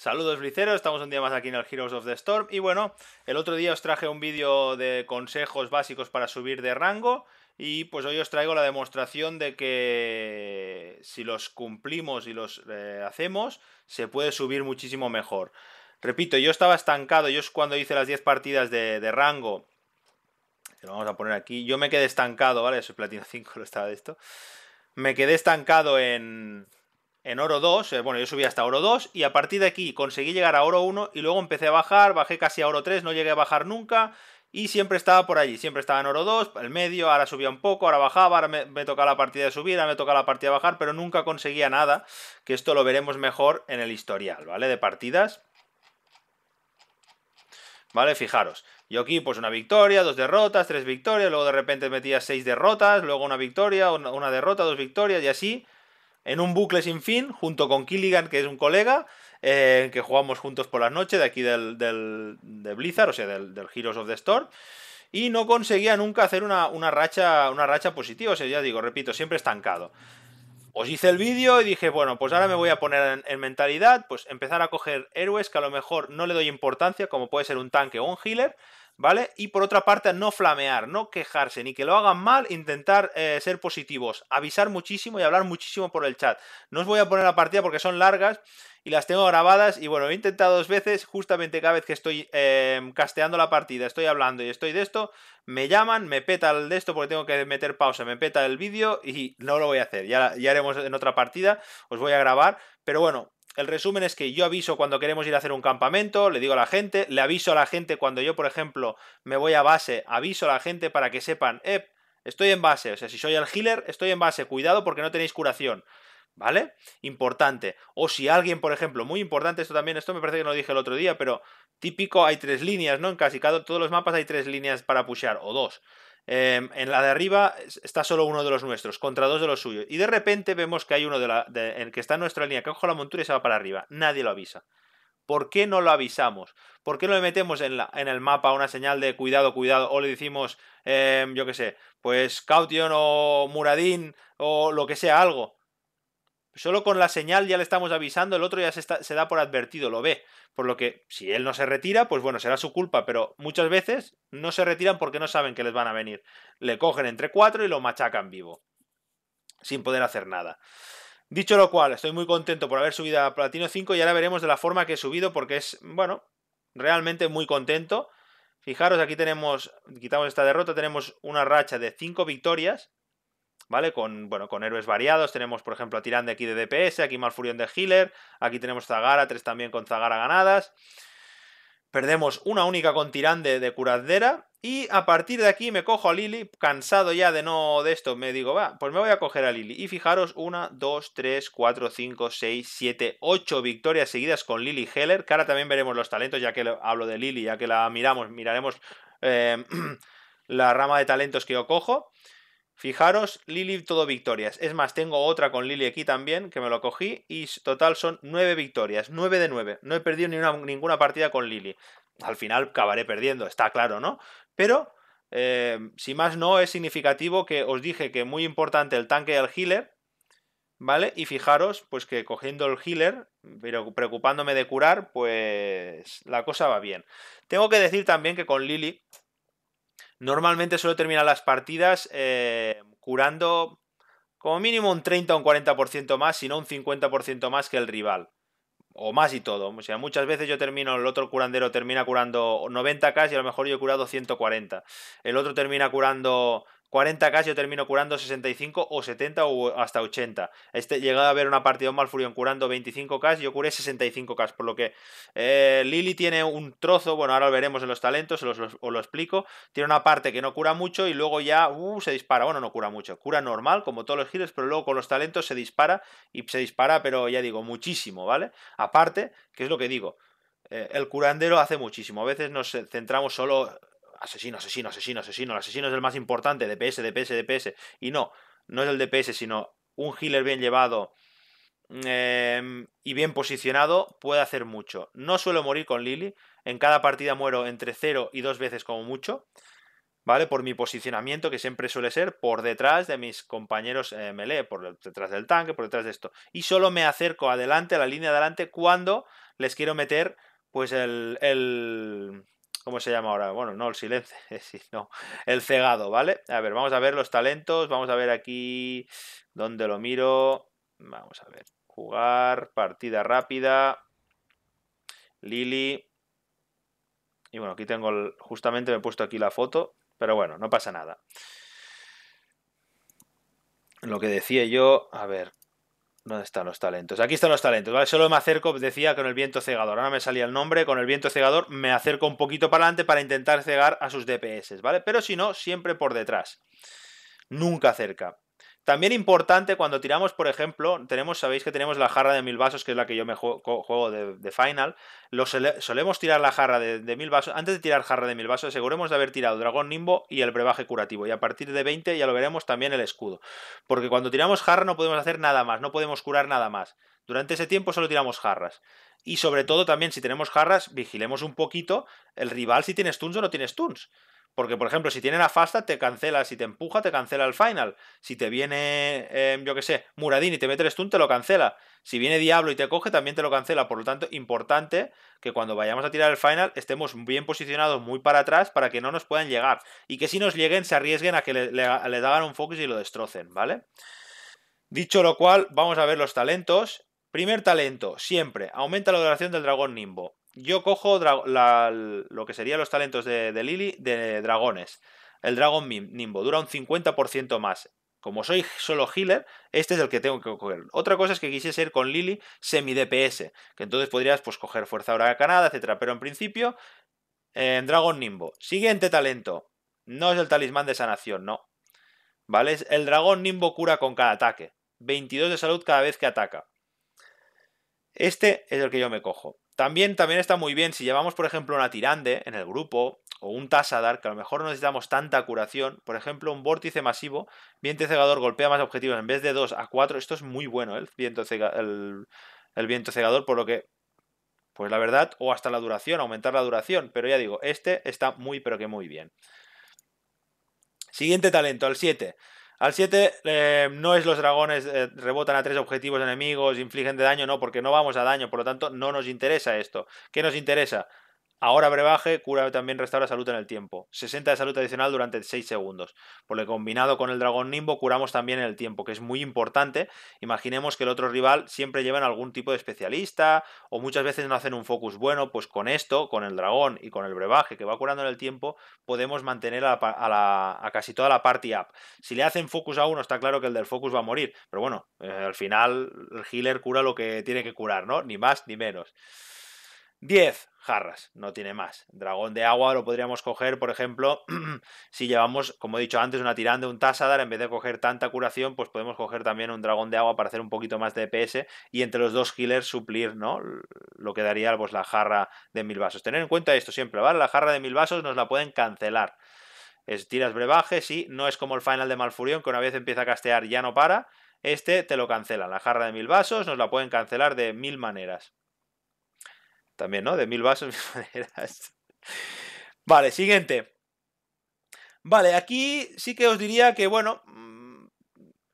Saludos Bliceros, estamos un día más aquí en el Heroes of the Storm y bueno, el otro día os traje un vídeo de consejos básicos para subir de rango y pues hoy os traigo la demostración de que si los cumplimos y los eh, hacemos, se puede subir muchísimo mejor. Repito, yo estaba estancado, yo es cuando hice las 10 partidas de, rango, lo vamos a poner aquí, yo me quedé estancado, ¿vale? Soy platino 5, lo estaba de esto. Me quedé estancado en en oro 2, eh, bueno, yo subí hasta oro 2 y a partir de aquí conseguí llegar a oro 1 y luego empecé a bajar, bajé casi a oro 3, no llegué a bajar nunca y siempre estaba por allí, siempre estaba en oro 2, el medio, ahora subía un poco, ahora bajaba, ahora me, tocaba la partida de subir, ahora me tocaba la partida de bajar, pero nunca conseguía nada, que esto lo veremos mejor en el historial, ¿vale? De partidas. ¿Vale? Fijaros, yo aquí pues una victoria, dos derrotas, tres victorias, luego de repente metía seis derrotas, luego una victoria, una derrota, dos victorias y así en un bucle sin fin, junto con Killigan, que es un colega, eh, que jugamos juntos por las noches de aquí del, de Blizzard, o sea, del, Heroes of the Storm. Y no conseguía nunca hacer una, racha, una racha positiva, o sea, ya digo, repito, siempre estancado. Os hice el vídeo y dije, bueno, pues ahora me voy a poner en, en, mentalidad, pues empezar a coger héroes que a lo mejor no le doy importancia, como puede ser un tanque o un healer, ¿vale? Y por otra parte, no flamear, no quejarse, ni que lo hagan mal, intentar eh, ser positivos, avisar muchísimo y hablar muchísimo por el chat. No os voy a poner la partida porque son largas y las tengo grabadas y bueno, he intentado dos veces, justamente cada vez que estoy em, casteando la partida, estoy hablando y estoy de esto, me llaman, me peta el de esto porque tengo que meter pausa, me peta el vídeo y no lo voy a hacer, ya, ya haremos en otra partida, os voy a grabar, pero bueno, el resumen es que yo aviso cuando queremos ir a hacer un campamento, le digo a la gente, le aviso a la gente cuando yo, por ejemplo, me voy a base, aviso a la gente para que sepan, eh, estoy en base, o sea, si soy el healer, estoy en base, cuidado porque no tenéis curación. ¿Vale? Importante. O si alguien, por ejemplo, muy importante, esto también, esto me parece que no lo dije el otro día, pero típico hay tres líneas, ¿no? En casi cada, todos los mapas hay tres líneas para pushear, o dos. Em, en la de arriba está solo uno de los nuestros, contra dos de los suyos. Y de repente vemos que hay uno de la, en que está en nuestra línea, que coge la montura y se va para arriba. Nadie lo avisa. ¿Por qué no lo avisamos? ¿Por qué no le metemos en, la, en el mapa una señal de cuidado, cuidado? O le decimos, em, yo qué sé, pues Caution o Muradín o lo que sea, algo solo con la señal ya le estamos avisando, el otro ya se, da por advertido, lo ve. Por lo que si él no se retira, pues bueno, será su culpa, pero muchas veces no se retiran porque no saben que les van a venir. Le cogen entre cuatro y lo machacan vivo, sin poder hacer nada. Dicho lo cual, estoy muy contento por haber subido a Platino 5 y ahora veremos de la forma que he subido porque es, bueno, realmente muy contento. Fijaros, aquí tenemos, quitamos esta derrota, tenemos una racha de 5 victorias ¿vale? Con, bueno, con héroes variados, tenemos por ejemplo a Tirán de aquí de DPS, aquí Malfurion de healer, aquí tenemos Zagara 3 también con Zagara ganadas. Perdemos una única con Tirán de, curadera y a partir de aquí me cojo a Lili, cansado ya de no de esto, me digo, va, pues me voy a coger a Lili. Y fijaros, 1, 2, 3, 4, 5, 6, 7, 8 victorias seguidas con Lili Heller. Que ahora también veremos los talentos, ya que hablo de Lili, ya que la miramos, miraremos eh, la rama de talentos que yo cojo. Fijaros, Lili todo victorias. Es más, tengo otra con Lili aquí también, que me lo cogí, y total son 9 victorias, 9 de 9. No he perdido ni una, ninguna partida con Lili. Al final acabaré perdiendo, está claro, ¿no? Pero, eh, si más no, es significativo que os dije que muy importante el tanque y el healer, ¿vale? Y fijaros, pues que cogiendo el healer, pero preocupándome de curar, pues la cosa va bien. Tengo que decir también que con Lili Normalmente suelo terminar las partidas eh, curando como mínimo un 30 o un 40% más, si no un 50% más que el rival. O más y todo. O sea, muchas veces yo termino, el otro curandero termina curando 90k y a lo mejor yo he curado 140. El otro termina curando 40k yo termino curando 65 o 70 o hasta 80. Este, llegado a haber una partida mal Malfurion curando 25k, yo curé 65k, por lo que eh, Lili Lily tiene un trozo, bueno, ahora lo veremos en los talentos, os, lo explico, tiene una parte que no cura mucho y luego ya uh, se dispara, bueno, no cura mucho, cura normal, como todos los giros, pero luego con los talentos se dispara y se dispara, pero ya digo, muchísimo, ¿vale? Aparte, que es lo que digo, eh, el curandero hace muchísimo. A veces nos centramos solo asesino, asesino, asesino, asesino, el asesino es el más importante, DPS, DPS, DPS. Y no, no es el DPS, sino un healer bien llevado em, y bien posicionado puede hacer mucho. No suelo morir con Lily, en cada partida muero entre 0 y 2 veces como mucho, ¿vale? Por mi posicionamiento, que siempre suele ser por detrás de mis compañeros eh, melee, por detrás del tanque, por detrás de esto. Y solo me acerco adelante, a la línea adelante, cuando les quiero meter pues el, el ¿Cómo se llama ahora? Bueno, no el silencio, sino el cegado, ¿vale? A ver, vamos a ver los talentos, vamos a ver aquí dónde lo miro. Vamos a ver, jugar, partida rápida, Lili. Y bueno, aquí tengo, justamente me he puesto aquí la foto, pero bueno, no pasa nada. Lo que decía yo, a ver, ¿Dónde están los talentos? Aquí están los talentos, ¿vale? Solo me acerco, decía, con el viento cegador. Ahora me salía el nombre, con el viento cegador me acerco un poquito para adelante para intentar cegar a sus DPS, ¿vale? Pero si no, siempre por detrás. Nunca cerca. También importante cuando tiramos, por ejemplo, tenemos, sabéis que tenemos la jarra de mil vasos, que es la que yo me juego, de, Final. solemos tirar la jarra de, mil vasos. Antes de tirar jarra de mil vasos, aseguremos de haber tirado Dragón Nimbo y el brebaje curativo. Y a partir de 20 ya lo veremos también el escudo. Porque cuando tiramos jarra no podemos hacer nada más, no podemos curar nada más. Durante ese tiempo solo tiramos jarras. Y sobre todo también si tenemos jarras, vigilemos un poquito el rival si tiene stuns o no tiene stuns. Porque, por ejemplo, si tiene la fasta, te cancela, si te empuja, te cancela el final. Si te viene, em, yo qué sé, Muradín y te mete el stun, te lo cancela. Si viene Diablo y te coge, también te lo cancela. Por lo tanto, importante que cuando vayamos a tirar el final estemos bien posicionados muy para atrás para que no nos puedan llegar. Y que si nos lleguen, se arriesguen a que le, le, hagan un focus y lo destrocen, ¿vale? Dicho lo cual, vamos a ver los talentos. Primer talento, siempre, aumenta la duración del dragón Nimbo yo cojo lo que serían los talentos de, Lily de dragones. El dragón Nimbo dura un 50% más. Como soy solo healer, este es el que tengo que coger. Otra cosa es que quisiese ir con Lily semi-DPS, que entonces podrías pues, coger fuerza canada, etc. Pero en principio, en Dragon Nimbo. Siguiente talento. No es el talismán de sanación, no. ¿Vale? El dragón Nimbo cura con cada ataque. 22 de salud cada vez que ataca. Este es el que yo me cojo. También, está muy bien si llevamos, por ejemplo, una tirande en el grupo o un tasadar, que a lo mejor no necesitamos tanta curación. Por ejemplo, un vórtice masivo, viento cegador golpea más objetivos en vez de 2 a 4. Esto es muy bueno, ¿eh? el, viento el viento cegador, por lo que pues la verdad, o hasta la duración, aumentar la duración. Pero ya digo, este está muy, pero que muy bien. Siguiente talento, al 7. Al 7 eh, no es los dragones eh, rebotan a tres objetivos enemigos, infligen de daño, no, porque no vamos a daño, por lo tanto no nos interesa esto. ¿Qué nos interesa? Ahora brebaje cura también restaura salud en el tiempo. 60 de salud adicional durante 6 segundos. Por lo combinado con el dragón nimbo curamos también en el tiempo, que es muy importante. Imaginemos que el otro rival siempre lleva algún tipo de especialista o muchas veces no hacen un focus bueno, pues con esto, con el dragón y con el brebaje que va curando en el tiempo, podemos mantener a, casi toda la party up. Si le hacen focus a uno, está claro que el del focus va a morir. Pero bueno, eh, al final el healer cura lo que tiene que curar, ¿no? Ni más ni menos. 10 jarras, no tiene más. Dragón de agua lo podríamos coger, por ejemplo, si llevamos, como he dicho antes, una tiranda, un Tassadar, en vez de coger tanta curación, pues podemos coger también un dragón de agua para hacer un poquito más de DPS e y entre los dos healers suplir, ¿no? Lo que daría pues, la jarra de mil vasos. Tener en cuenta esto siempre, ¿vale? La jarra de mil vasos nos la pueden cancelar. tiras brebajes y no es como el final de Malfurión, que una vez empieza a castear ya no para. Este te lo cancela, La jarra de mil vasos nos la pueden cancelar de mil maneras. También, ¿no? De mil vasos, mil maneras. Vale, siguiente. Vale, aquí sí que os diría que, bueno, mm,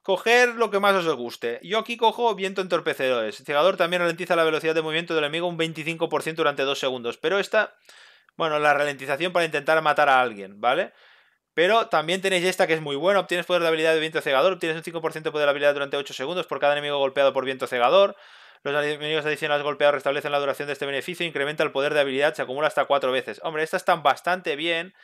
coger lo que más os guste. Yo aquí cojo viento entorpecedores. El cegador también ralentiza la velocidad de movimiento del enemigo un 25% durante 2 segundos. Pero esta, bueno, la ralentización para intentar matar a alguien, ¿vale? Pero también tenéis esta que es muy buena. Obtienes poder de habilidad de viento cegador. Obtienes un 5% de poder de habilidad durante 8 segundos por cada enemigo golpeado por viento cegador. Los enemigos adicionales golpeados restablecen la duración de este beneficio, incrementa el poder de habilidad, se acumula hasta cuatro veces. Hombre, estas están bastante bien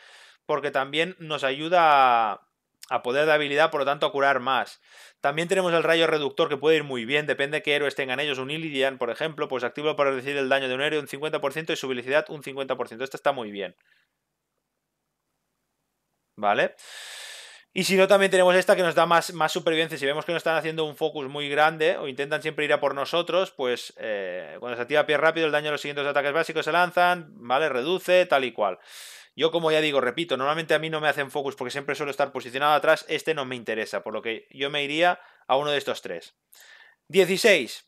porque también nos ayuda a, poder de habilidad, por lo tanto a curar más. También tenemos el rayo reductor que puede ir muy bien, depende de qué héroes tengan ellos. Un Illidan, por ejemplo, pues activa para reducir el daño de un héroe un 50% y su velocidad un 50%. Esta está muy bien. ¿Vale? Y si no, también tenemos esta que nos da más, más supervivencia. Si vemos que nos están haciendo un focus muy grande o intentan siempre ir a por nosotros, pues eh, cuando se activa pie rápido, el daño de los siguientes ataques básicos se lanzan, ¿vale? Reduce, tal y cual. Yo, como ya digo, repito, normalmente a mí no me hacen focus porque siempre suelo estar posicionado atrás. Este no me interesa, por lo que yo me iría a uno de estos tres. 16.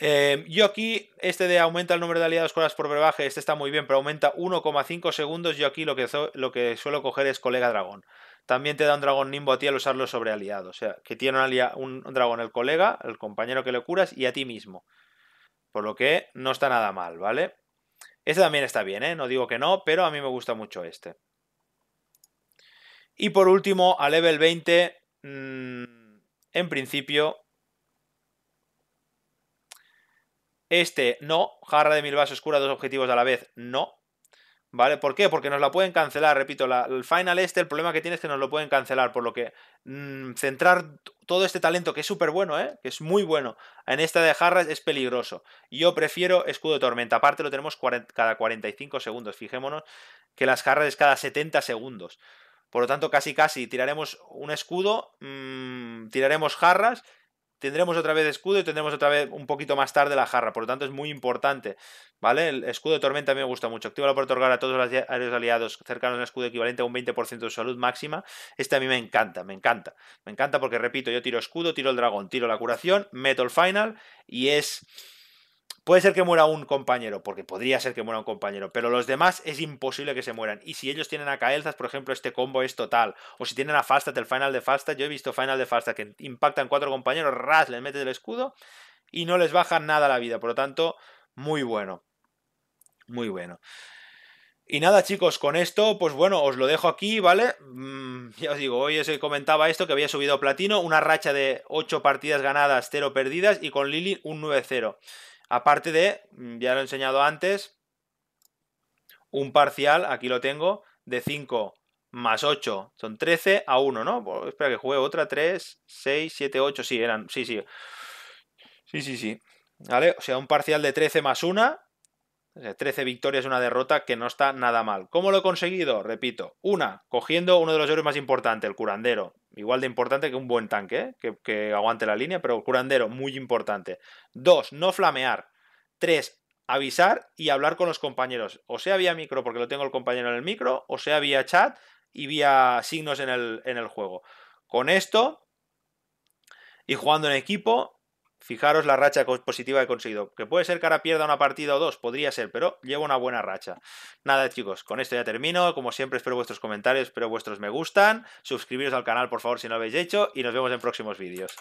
Em, yo aquí, este de aumenta el número de aliados con por brebaje, este está muy bien, pero aumenta 1,5 segundos. Yo aquí lo que, lo que suelo coger es colega dragón. También te da un dragón nimbo a ti al usarlo sobre aliados. O sea, que tiene un, un dragón el colega, el compañero que le curas y a ti mismo. Por lo que no está nada mal, ¿vale? Este también está bien, ¿eh? No digo que no, pero a mí me gusta mucho este. Y por último, a level 20, mm, en principio, Este no. Jarra de mil vasos cura dos objetivos a la vez. No. ¿Vale? ¿Por qué? Porque nos la pueden cancelar, repito, el final este, el problema que tiene es que nos lo pueden cancelar, por lo que mm, centrar todo este talento, que es súper bueno, ¿eh? que es muy bueno, en esta de jarras es peligroso. Yo prefiero escudo de tormenta, aparte lo tenemos 40, cada 45 segundos, fijémonos que las jarras es cada 70 segundos. Por lo tanto, casi casi tiraremos un escudo, mm, tiraremos jarras tendremos otra vez escudo y tendremos otra vez un poquito más tarde la jarra. Por lo tanto, es muy importante, ¿vale? El escudo de tormenta a mí me gusta mucho. Activa por otorgar a todos los aliados cercanos a un escudo equivalente a un 20% de salud máxima. Este a mí me encanta, me encanta. Me encanta porque, repito, yo tiro escudo, tiro el dragón, tiro la curación, meto el final y es Puede ser que muera un compañero, porque podría ser que muera un compañero, pero los demás es imposible que se mueran. Y si ellos tienen a Kael'thas, por ejemplo, este combo es total. O si tienen a Fastat, el final de Fastat, yo he visto final de Fastat que impactan cuatro compañeros, ras, les metes el escudo y no les baja nada la vida. Por lo tanto, muy bueno. Muy bueno. Y nada, chicos, con esto, pues bueno, os lo dejo aquí, ¿vale? Mm, ya os digo, hoy os comentaba esto, que había subido platino, una racha de 8 partidas ganadas, 0 perdidas, y con Lili un 9-0. Aparte de, mm, ya lo he enseñado antes, un parcial, aquí lo tengo, de 5 más 8, son 13 a 1, ¿no? Pues, espera que juegue otra, 3, 6, 7, 8, sí, eran, sí, sí. Sí, sí, sí. ¿Vale? O sea, un parcial de 13 más 1 13 victorias, una derrota, que no está nada mal. ¿Cómo lo he conseguido? Repito, una, cogiendo uno de los héroes más importantes, el curandero. Igual de importante que un buen tanque, ¿eh? que, aguante la línea, pero curandero, muy importante. Dos, no flamear. Tres, avisar y hablar con los compañeros. O sea vía micro, porque lo tengo el compañero en el micro, o sea vía chat y vía signos en el, en el juego. Con esto y jugando en equipo, Fijaros la racha positiva que he conseguido. Que puede ser que ahora pierda una partida o dos, podría ser, pero llevo una buena racha. Nada, chicos, con esto ya termino. Como siempre, espero vuestros comentarios, espero vuestros me gustan. Suscribiros al canal, por favor, si no lo habéis hecho. Y nos vemos en próximos vídeos.